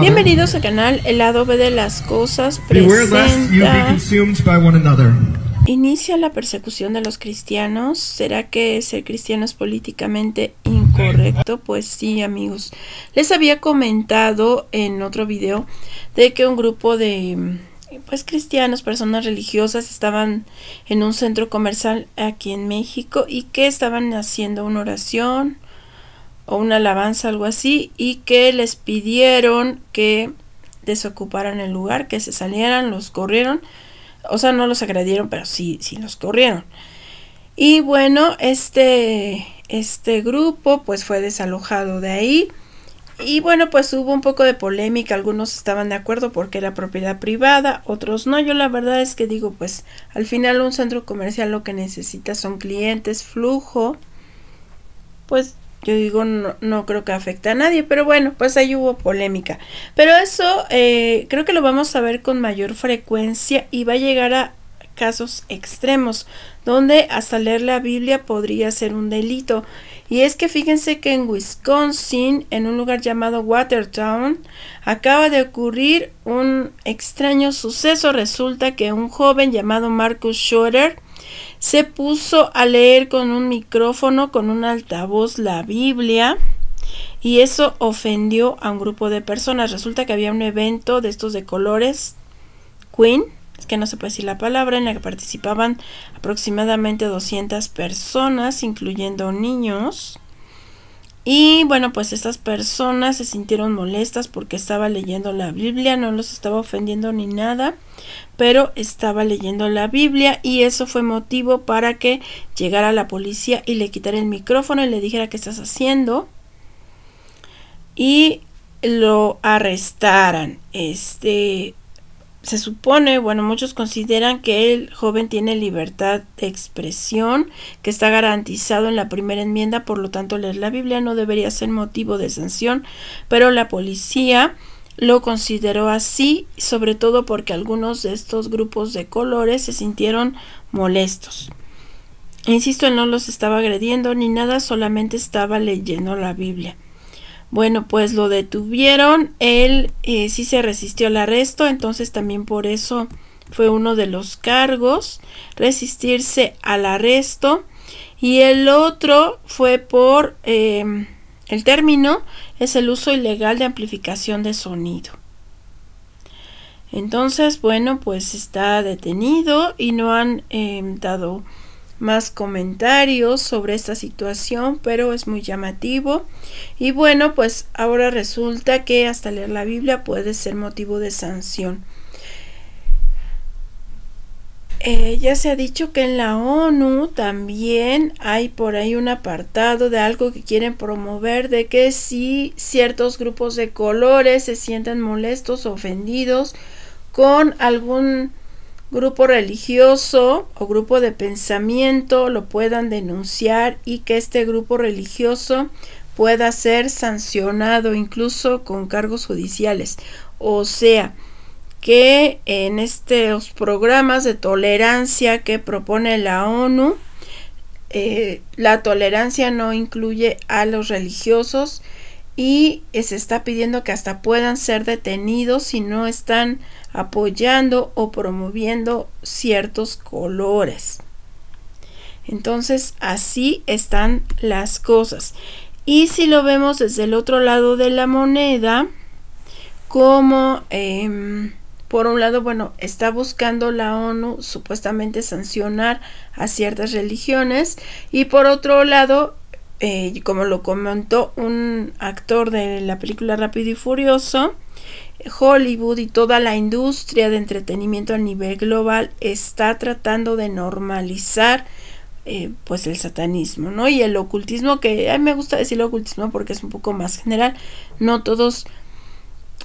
Bienvenidos al canal El adobe de las cosas presenta. Inicia la persecución de los cristianos. ¿Será que ser cristiano es políticamente incorrecto? Pues sí, amigos. Les había comentado en otro video de que un grupo de pues cristianos, personas religiosas estaban en un centro comercial aquí en México y que estaban haciendo una oración o una alabanza, algo así, y que les pidieron que desocuparan el lugar, que se salieran, los corrieron, o sea, no los agredieron, pero sí, sí los corrieron. Y bueno, este, este grupo pues fue desalojado de ahí y bueno, pues hubo un poco de polémica, algunos estaban de acuerdo porque era propiedad privada, otros no. Yo la verdad es que digo, pues al final un centro comercial lo que necesita son clientes, flujo. Pues yo digo, no, no creo que afecte a nadie, pero bueno, pues ahí hubo polémica. Pero eso eh, creo que lo vamos a ver con mayor frecuencia y va a llegar a casos extremos, donde hasta leer la Biblia podría ser un delito. Y es que fíjense que en Wisconsin, en un lugar llamado Watertown, acaba de ocurrir un extraño suceso. Resulta que un joven llamado Marcus Schroeder se puso a leer con un micrófono, con un altavoz, la Biblia. Y eso ofendió a un grupo de personas. Resulta que había un evento de estos de colores, Queen, que no se puede decir la palabra, en la que participaban aproximadamente 200 personas, incluyendo niños. Y bueno, pues estas personas se sintieron molestas porque estaba leyendo la Biblia, no los estaba ofendiendo ni nada, pero estaba leyendo la Biblia y eso fue motivo para que llegara la policía y le quitara el micrófono y le dijera qué estás haciendo y lo arrestaran. Este, se supone, bueno, muchos consideran que el joven tiene libertad de expresión, que está garantizado en la primera enmienda, por lo tanto leer la Biblia no debería ser motivo de sanción, pero la policía lo consideró así, sobre todo porque algunos de estos grupos de colores se sintieron molestos. Insisto, él no los estaba agrediendo ni nada, solamente estaba leyendo la Biblia. Bueno, pues lo detuvieron, él eh, sí se resistió al arresto, entonces también por eso fue uno de los cargos, resistirse al arresto. Y el otro fue por, eh, el término es el uso ilegal de amplificación de sonido. Entonces, bueno, pues está detenido y no han eh, dado más comentarios sobre esta situación, pero es muy llamativo. Y bueno, pues ahora resulta que hasta leer la Biblia puede ser motivo de sanción. Eh, ya se ha dicho que en la ONU también hay por ahí un apartado de algo que quieren promover, de que si ciertos grupos de colores se sienten molestos, ofendidos con algún grupo religioso o grupo de pensamiento lo puedan denunciar y que este grupo religioso pueda ser sancionado incluso con cargos judiciales. O sea, que en estos programas de tolerancia que propone la ONU, eh, la tolerancia no incluye a los religiosos, y eh, se está pidiendo que hasta puedan ser detenidos si no están apoyando o promoviendo ciertos colores. Entonces así están las cosas. Y si lo vemos desde el otro lado de la moneda, como em, por un lado, bueno, está buscando la ONU supuestamente sancionar a ciertas religiones y por otro lado eh, como lo comentó un actor de la película Rápido y Furioso, Hollywood y toda la industria de entretenimiento a nivel global está tratando de normalizar eh, pues el satanismo, ¿no? Y el ocultismo, que a mí me gusta decir ocultismo porque es un poco más general, no todos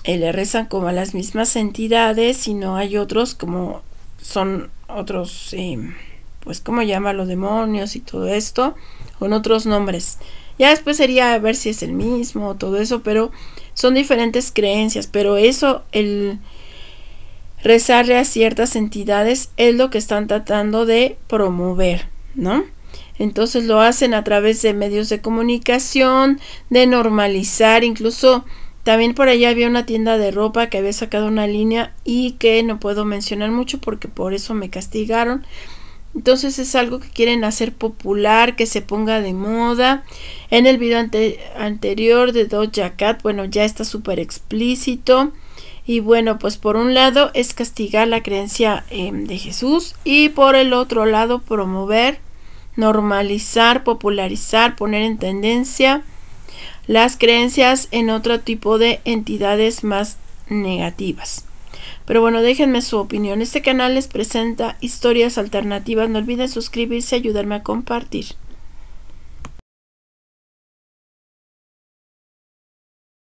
eh, le rezan como a las mismas entidades, sino hay otros como son otros pues cómo llama a los demonios y todo esto, con otros nombres. Ya después sería ver si es el mismo, o todo eso, pero son diferentes creencias, pero eso, el rezarle a ciertas entidades es lo que están tratando de promover, ¿no? Entonces lo hacen a través de medios de comunicación, de normalizar, incluso también por allá había una tienda de ropa que había sacado una línea y que no puedo mencionar mucho porque por eso me castigaron entonces es algo que quieren hacer popular, que se ponga de moda. En el video anterior de Doja Cat, bueno, ya está súper explícito. Y bueno, pues por un lado es castigar la creencia em, de Jesús y por el otro lado promover, normalizar, popularizar, poner en tendencia las creencias en otro tipo de entidades más negativas. Pero bueno, déjenme su opinión. Este canal les presenta historias alternativas. No olviden suscribirse y ayudarme a compartir.